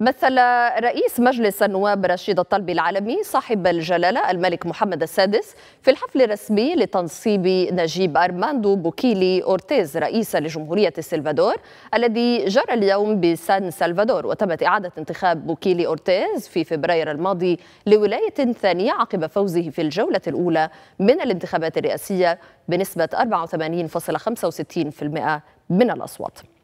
مثل رئيس مجلس النواب رشيد الطلبي العالمي صاحب الجلالة الملك محمد السادس في الحفل الرسمي لتنصيب نجيب أرماندو بوكيلي أورتيز رئيسا لجمهورية السلفادور الذي جرى اليوم بسان سلفادور وتمت إعادة انتخاب بوكيلي أورتيز في فبراير الماضي لولاية ثانية عقب فوزه في الجولة الأولى من الانتخابات الرئاسية بنسبة 84.65% من الأصوات